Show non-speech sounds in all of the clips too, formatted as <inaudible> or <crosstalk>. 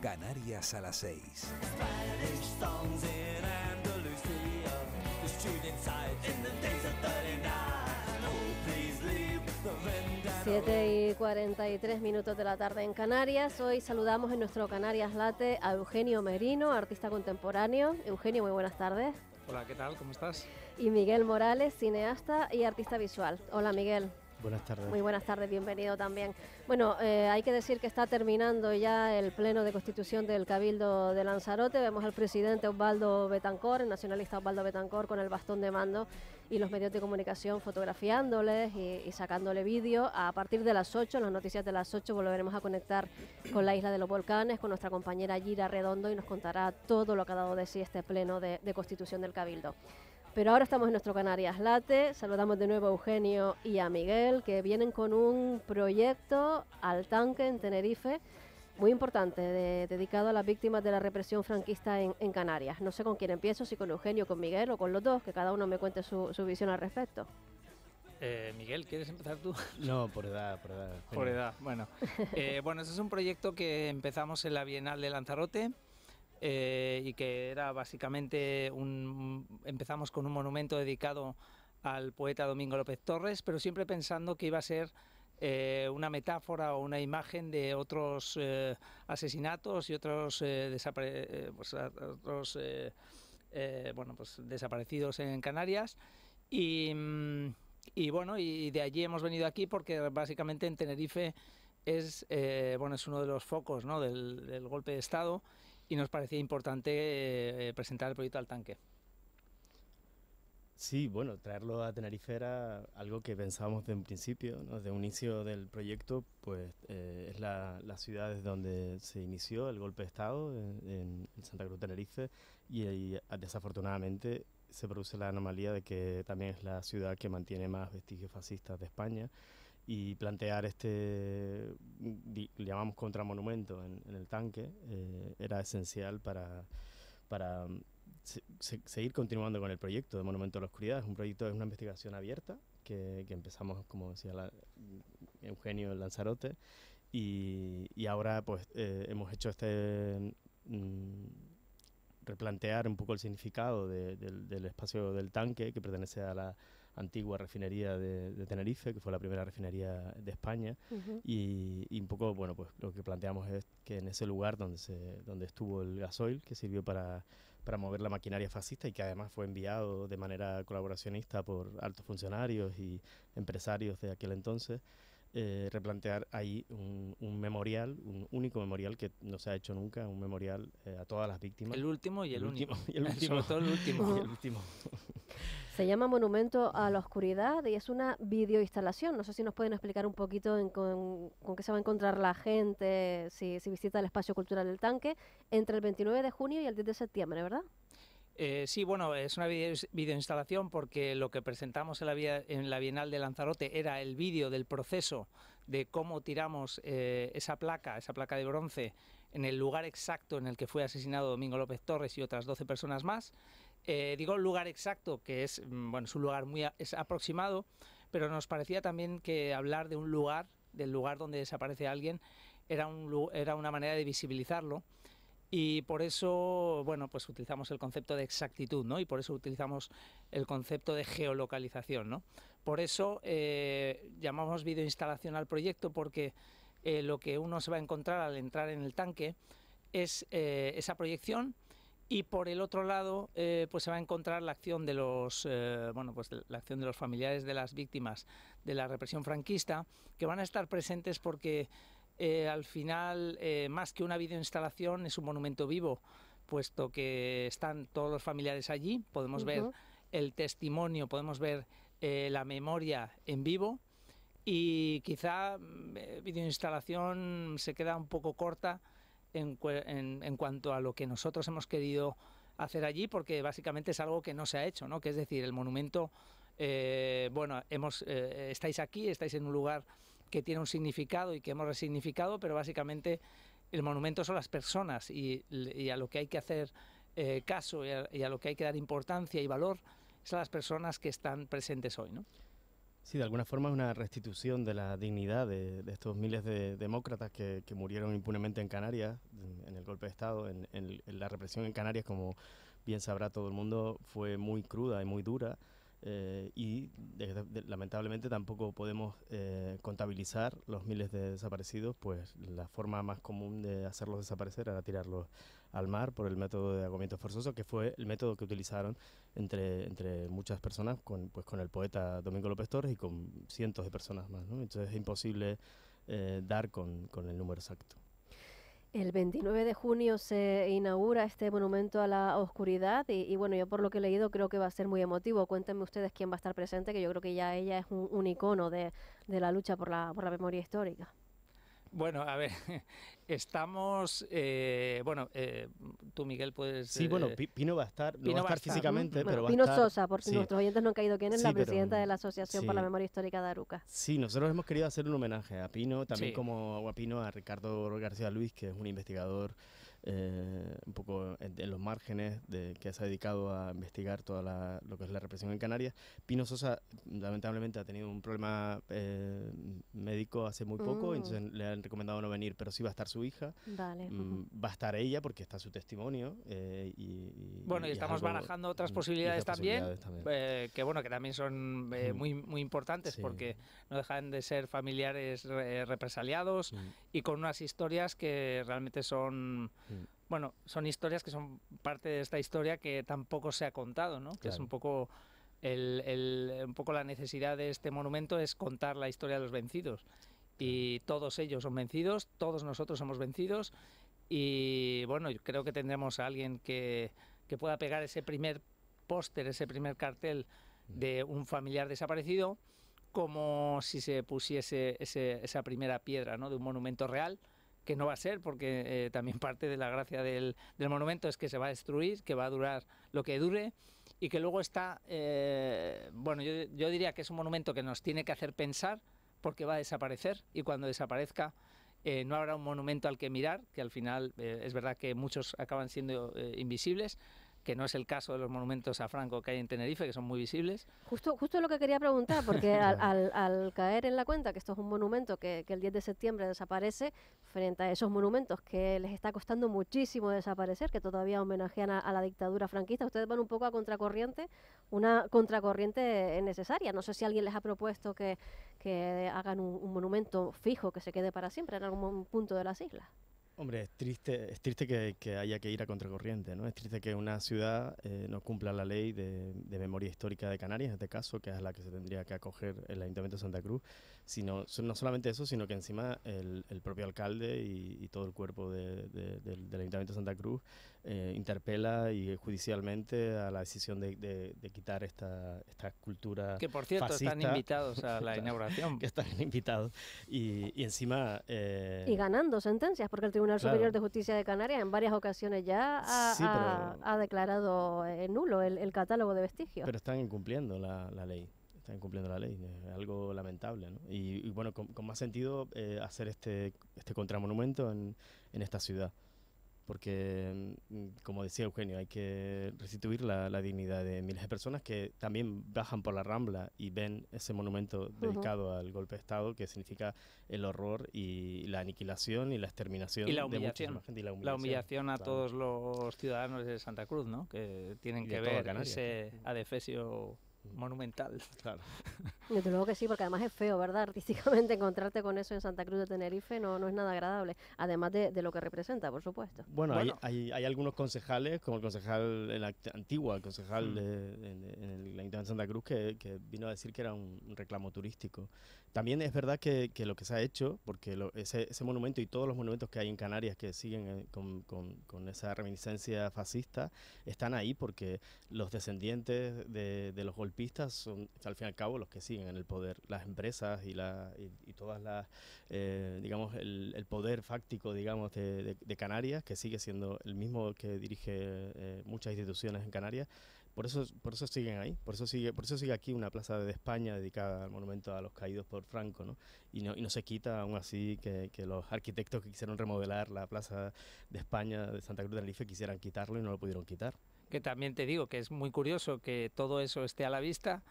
Canarias a las 6. 7 y 43 minutos de la tarde en Canarias. Hoy saludamos en nuestro Canarias Late a Eugenio Merino, artista contemporáneo. Eugenio, muy buenas tardes. Hola, ¿qué tal? ¿Cómo estás? Y Miguel Morales, cineasta y artista visual. Hola, Miguel. Buenas tardes. Muy buenas tardes, bienvenido también. Bueno, eh, hay que decir que está terminando ya el pleno de constitución del Cabildo de Lanzarote. Vemos al presidente Osvaldo Betancor, el nacionalista Osvaldo Betancor, con el bastón de mando y los medios de comunicación fotografiándoles y, sacándole vídeo. A partir de las 8, en las noticias de las 8, volveremos a conectar con la isla de los volcanes, con nuestra compañera Gira Redondo y nos contará todo lo que ha dado de sí este pleno de constitución del Cabildo. Pero ahora estamos en nuestro Canarias Late. Saludamos de nuevo a Eugenio y a Miguel, que vienen con un proyecto al tanque en Tenerife muy importante, dedicado a las víctimas de la represión franquista en, Canarias. No sé con quién empiezo, si con Eugenio, con Miguel o con los dos, que cada uno me cuente su, visión al respecto. Eh, Miguel, ¿quieres empezar tú? <laughs> No, por edad, por edad. Por edad, bueno. Eh, bueno, este es un proyecto que empezamos en la Bienal de Lanzarote. Eh, y que era básicamente un... empezamos con un monumento dedicado al poeta Domingo López Torres, pero siempre pensando que iba a ser eh, una metáfora o una imagen de otros eh, asesinatos y otros, desaparecidos en Canarias. Y, mm, bueno, y de allí hemos venido aquí porque básicamente en Tenerife es, es uno de los focos del golpe de Estado y nos parecía importante eh, eh, presentar el proyecto al tanque. Sí, bueno, traerlo a Tenerife era algo que pensábamos desde un principio, ¿no? desde un inicio del proyecto, pues eh, es la, la, ciudad desde donde se inició el golpe de Estado en, Santa Cruz Tenerife y, ah, desafortunadamente se produce la anomalía de que también es la ciudad que mantiene más vestigios fascistas de España y plantear este, llamamos contramonumento en, en el tanque, eh, era esencial para, para mm, seguir continuando con el proyecto de Monumento a la Oscuridad. Es un proyecto, es una investigación abierta que, empezamos, como decía la, mm, Eugenio Lanzarote, y, y ahora pues eh, hemos hecho este... Mm, replantear un poco el significado del, del espacio del tanque que pertenece a la antigua refinería de, Tenerife, que fue la primera refinería de España, y, un poco, bueno, pues lo que planteamos es que en ese lugar donde, se, donde estuvo el gasoil, que sirvió para, para mover la maquinaria fascista y que además fue enviado de manera colaboracionista por altos funcionarios y empresarios de aquel entonces, eh, replantear ahí un, memorial, un único memorial que no se ha hecho nunca, un memorial eh, a todas las víctimas. El último y el, último. Y el <laughs> último. Sobre todo el último. <laughs> y el último. <laughs> Se llama Monumento a la Oscuridad y es una videoinstalación. No sé si nos pueden explicar un poquito con, qué se va a encontrar la gente si, visita el espacio cultural del tanque entre el 29 de junio y el 10 de septiembre, ¿verdad? Eh, sí, bueno, es una video, videoinstalación porque lo que presentamos en la, en la Bienal de Lanzarote era el vídeo del proceso de cómo tiramos eh, esa placa, esa placa de bronce, en el lugar exacto en el que fue asesinado Domingo López Torres y otras 12 personas más. Eh, digo el lugar exacto, que es, mm, bueno, es un lugar muy aproximado, pero nos parecía también que hablar de un lugar, del lugar donde desaparece alguien, era, un, era una manera de visibilizarlo. Y por eso, bueno, pues utilizamos el concepto de exactitud, ¿no? Y por eso utilizamos el concepto de geolocalización, ¿no? Por eso eh, llamamos videoinstalación al proyecto porque eh, lo que uno se va a encontrar al entrar en el tanque es esa proyección y por el otro lado eh, pues se va a encontrar la acción de los eh, bueno pues la acción de los familiares de las víctimas de la represión franquista que van a estar presentes porque eh, al final más que una videoinstalación es un monumento vivo puesto que están todos los familiares allí podemos ver el testimonio podemos ver la memoria en vivo y quizá mm, videoinstalación se queda un poco corta en, cuanto a lo que nosotros hemos querido hacer allí, porque básicamente es algo que no se ha hecho, ¿no? Que es decir, el monumento, eh, bueno, eh, estáis aquí, estáis en un lugar que tiene un significado y que hemos resignificado, pero básicamente el monumento son las personas y, a lo que hay que hacer eh, caso y a, lo que hay que dar importancia y valor son las personas que están presentes hoy, ¿no? Sí, de alguna forma es una restitución de la dignidad de, estos miles de demócratas que, murieron impunemente en Canarias, en el golpe de Estado, en, la represión en Canarias, como bien sabrá todo el mundo, fue muy cruda y muy dura. Eh, y lamentablemente tampoco podemos eh, contabilizar los miles de desaparecidos, pues la forma más común de hacerlos desaparecer era tirarlos al mar por el método de agomiento forzoso, que fue el método que utilizaron entre, entre muchas personas, con, pues con el poeta Domingo López Torres y con cientos de personas más. Entonces es imposible eh, dar con, con el número exacto. El 29 de junio se inaugura este monumento a la oscuridad y, bueno, yo por lo que he leído creo que va a ser muy emotivo. Cuéntenme ustedes quién va a estar presente, que yo creo que ya ella es un, un icono de, de, la lucha por la, por la memoria histórica. Bueno, a ver, <laughs> estamos. Eh, bueno, eh, tú, Miguel, puedes. Sí, bueno, eh, Pino va a estar, no va a estar, físicamente, pero va a estar. Pino Sosa, por si nuestros oyentes no han caído, quién es la presidenta de la Asociación por la Memoria Histórica de Aruca. Sí, nosotros hemos querido hacer un homenaje a Pino, también como a Pino, a Ricardo García Luis, que es un investigador eh, un poco en, los márgenes, de, que se ha dedicado a investigar toda lo que es la represión en Canarias. Pino Sosa lamentablemente ha tenido un problema eh, médico hace muy poco, mm. entonces le han recomendado no venir, pero sí va a estar su hija, vale, mm, va a estar ella porque está su testimonio. Eh, y, bueno, y, estamos barajando otras mm, posibilidades también, que bueno, que también son muy, muy importantes porque no dejan de ser familiares represaliados y con unas historias que realmente son bueno, son historias que son parte de esta historia que tampoco se ha contado, ¿no? Que es un poco un poco la necesidad de este monumento es contar la historia de los vencidos. Y todos ellos son vencidos, todos nosotros somos vencidos. Y bueno, yo creo que tendremos a alguien que, pueda pegar ese primer póster, ese primer cartel mm. de un familiar desaparecido, como si se pusiese esa primera piedra ¿no? de un monumento real que no va a ser, porque eh, también <laughs> parte de la gracia del, monumento es que se va a destruir, que va a durar lo que dure, y que luego está, eh, bueno, yo, diría que es un monumento que nos tiene que hacer pensar, porque va a desaparecer, y cuando desaparezca, eh, no habrá un monumento al que mirar, que al final es verdad que muchos acaban siendo invisibles, que no es el caso de los monumentos a Franco que hay en Tenerife, que son muy visibles. Justo, justo lo que quería preguntar, porque <laughs> al, al, caer en la cuenta que esto es un monumento que, el 10 de septiembre desaparece, frente a esos monumentos que les está costando muchísimo desaparecer, que todavía homenajean a, la dictadura franquista, ustedes van un poco a contracorriente, una contracorriente necesaria. No sé si alguien les ha propuesto que, que hagan un monumento fijo que se quede para siempre en algún punto de las islas. Hombre, es triste, es triste que, haya que ir a contracorriente, ¿no? Es triste que una ciudad eh, no cumpla la ley de, memoria histórica de Canarias, en este caso, que es la que se tendría que acoger el Ayuntamiento de Santa Cruz, sino no solamente eso, sino que encima el, propio alcalde y, todo el cuerpo del, Ayuntamiento de Santa Cruz eh, interpela y judicialmente a la decisión de, quitar esta, esta cultura Que por cierto están invitados a la <laughs> inauguración. que están invitados. Y, encima... Eh, y ganando sentencias, porque el tribunal Tribunal Superior de Justicia de Canarias en varias ocasiones ya ha, ha, declarado eh, nulo el, catálogo de vestigios. Pero están incumpliendo la, ley están incumpliendo la ley. Es algo lamentable, Y, bueno, con, más sentido eh, hacer este, este contramonumento en, en esta ciudad porque, mm, como decía Eugenio, hay que restituir la, dignidad de miles de personas que también bajan por la Rambla y ven ese monumento dedicado al golpe de Estado, que significa el horror y la aniquilación y la exterminación de muchísima gente, y la humillación, a todos los ciudadanos de Santa Cruz, ¿no? que tienen que ver ese adefesio monumental. Claro. Desde luego que sí, porque además es feo, ¿verdad? <laughs> Artísticamente encontrarte con eso en Santa Cruz de Tenerife no, no es nada agradable, además de, de lo que representa, por supuesto. Bueno, Hay, hay, algunos concejales, como el concejal el antiguo, el concejal mm. de, en, la India de Santa Cruz, que, que, vino a decir que era un reclamo turístico. También es verdad que, que lo que se ha hecho, porque ese, ese, monumento y todos los monumentos que hay en Canarias que siguen eh, con, con, con esa reminiscencia fascista, están ahí porque los descendientes de, de los son, al fin y al cabo, los que siguen en el poder. Las empresas y, la, y, todas las, eh, digamos, el, poder fáctico, digamos, de, Canarias, que sigue siendo el mismo que dirige eh, muchas instituciones en Canarias, por eso, por eso siguen ahí, por eso sigue, por eso sigue aquí una plaza de España dedicada al monumento a los caídos por Franco, ¿no? Y no, y no se quita aún así que, que los arquitectos que quisieron remodelar la plaza de España de Santa Cruz de Tenerife quisieran quitarlo y no lo pudieron quitar que también te digo que es muy curioso que todo eso esté a la vista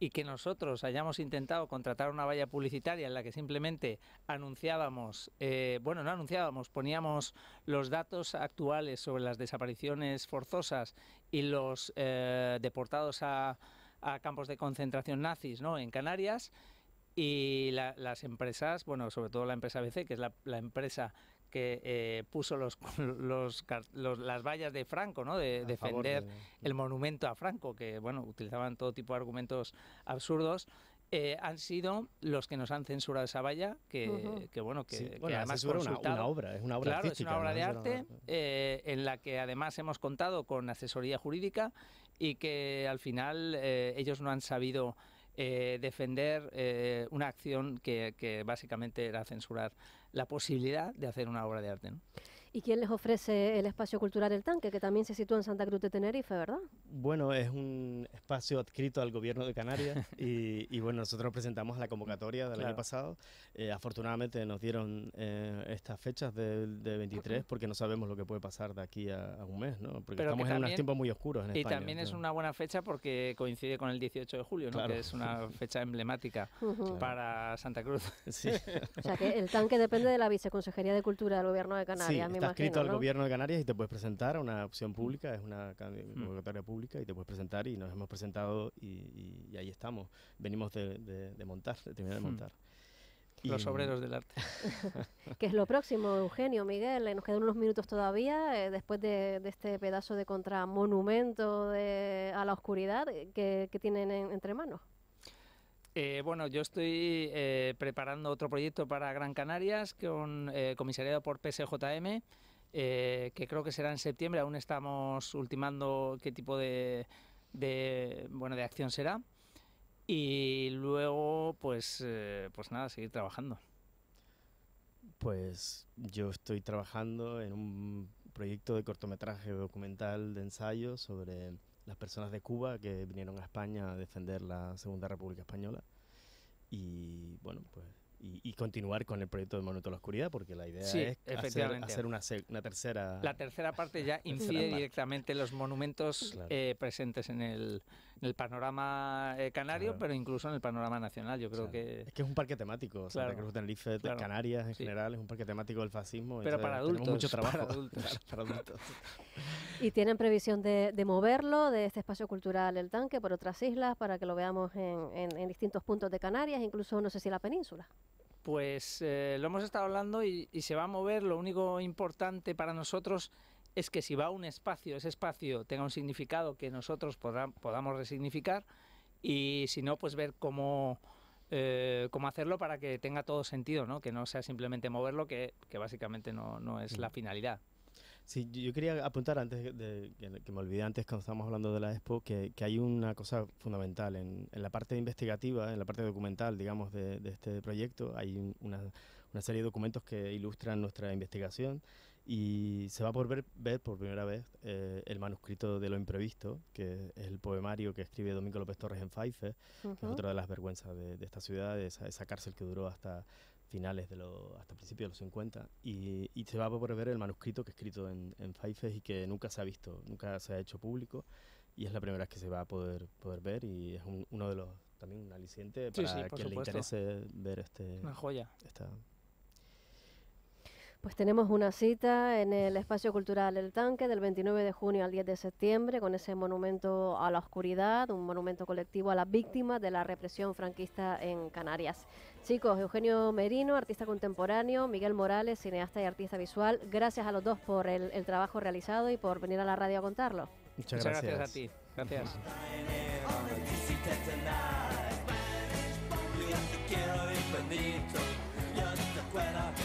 y que nosotros hayamos intentado contratar una valla publicitaria en la que simplemente anunciábamos, eh, bueno, no anunciábamos, poníamos los datos actuales sobre las desapariciones forzosas y los eh, deportados a, campos de concentración nazis ¿no? en Canarias. Y las empresas, bueno, sobre todo la empresa BC, que es la, la empresa que eh, puso <laughs> las vallas de Franco, ¿no? De defender el monumento a Franco, que bueno, utilizaban todo tipo de argumentos absurdos. Eh, han sido los que nos han censurado esa valla, que, bueno, que, además una, una, obra, es una obra de arte eh, en la que además hemos contado con asesoría jurídica y que al final ellos no han sabido eh, defender eh, una acción que, que, básicamente era censurar la posibilidad de hacer una obra de arte. ¿Y quién les ofrece el espacio cultural El Tanque, que también se sitúa en Santa Cruz de Tenerife, verdad? Bueno, es un espacio adscrito al gobierno de Canarias <laughs> y, bueno, nosotros presentamos la convocatoria del año pasado. Eh, afortunadamente nos dieron eh, estas fechas de, 23 porque no sabemos lo que puede pasar de aquí a, un mes, ¿no? Porque estamos en unos tiempos muy oscuros en España. Y también es una buena fecha porque coincide con el 18 de julio, ¿no? Que es una <laughs> fecha emblemática para Santa Cruz. o sea que El Tanque depende de la Viceconsejería de Cultura del gobierno de Canarias, sí, está escrito al gobierno de Canarias y te puedes presentar a una opción mm. pública, es una mm. convocatoria pública y te puedes presentar y nos hemos presentado y, ahí estamos. Venimos de, montar, de terminar de mm. montar. Los obreros del arte. <laughs> <laughs> ¿Qué es lo próximo, Eugenio, Miguel? Eh, nos quedan unos minutos todavía, eh, después de, este pedazo de contramonumento a la oscuridad eh, que, tienen entre manos. Eh, bueno, yo estoy eh, preparando otro proyecto para Gran Canarias con eh, comisariado por PSJM, eh, que creo que será en septiembre. Aún estamos ultimando qué tipo de, bueno de acción será. Y luego, pues, pues nada, seguir trabajando. Pues yo estoy trabajando en un proyecto de cortometraje documental de ensayo sobre las personas de Cuba que vinieron a España a defender la Segunda República Española y bueno, pues y, continuar con el proyecto de Monumento a la Oscuridad, porque la idea es hacer, una, tercera... La tercera parte ya <laughs> incide directamente en los monumentos eh, presentes en el, en el panorama eh, canario, pero incluso en el panorama nacional. Yo creo que. Es que es un parque temático. Claro. Santa Cruz, Tenerife, Canarias en general, es un parque temático del fascismo. Pero para adultos. mucho <laughs> trabajo. <laughs> Para adultos. ¿Y tienen previsión de, moverlo, de este espacio cultural El Tanque, por otras islas, para que lo veamos en, distintos puntos de Canarias, incluso no sé si la península? Pues eh, lo hemos estado hablando y, se va a mover. Lo único importante para nosotros es que si va a un espacio, ese espacio tenga un significado que nosotros podamos resignificar y si no, pues ver eh, cómo, hacerlo para que tenga todo sentido, ¿no? que no sea simplemente moverlo, que, básicamente no, es la finalidad. Sí, yo quería apuntar antes de, que me olvidé antes cuando estábamos hablando de la expo, que, hay una cosa fundamental en, la parte investigativa, en la parte documental, digamos, de, este proyecto, hay una, una, serie de documentos que ilustran nuestra investigación y se va a poder ver por primera vez eh, el manuscrito de lo imprevisto, que es el poemario que escribe Domingo López Torres en Faife, que es otra de las vergüenzas de, esta ciudad, esa, cárcel que duró hasta finales de lo hasta principios de los 50, y, se va a poder ver el manuscrito que es escrito en, en y que nunca se ha visto, nunca se ha hecho público, y es la primera vez que se va a poder, poder ver, y es uno de los, también un aliciente para quien le interese ver este... Una joya. Pues tenemos una cita en el Espacio Cultural El Tanque del 29 de junio al 10 de septiembre con ese monumento a la oscuridad, un monumento colectivo a las víctimas de la represión franquista en Canarias. Chicos, Eugenio Merino, artista contemporáneo, Miguel Morales, cineasta y artista visual, gracias a los dos por el, trabajo realizado y por venir a la radio a contarlo. Muchas, gracias. gracias a ti. gracias.